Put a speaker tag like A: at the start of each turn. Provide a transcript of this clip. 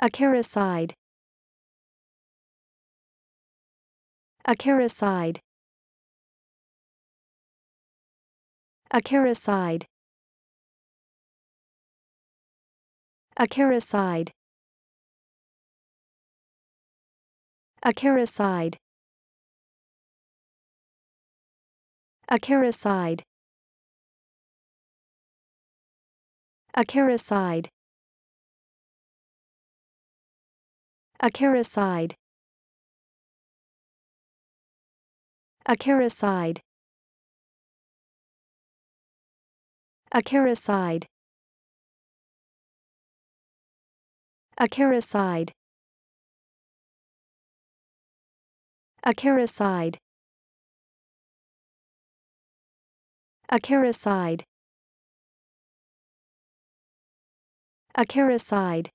A: Acaricide. Acaricide. Acaricide. Acaricide. Acaricide. Acaricide. Acaricide. Acaricide. Acaricide. Acaricide. Acaricide. Acaricide. Acaricide. Acaricide.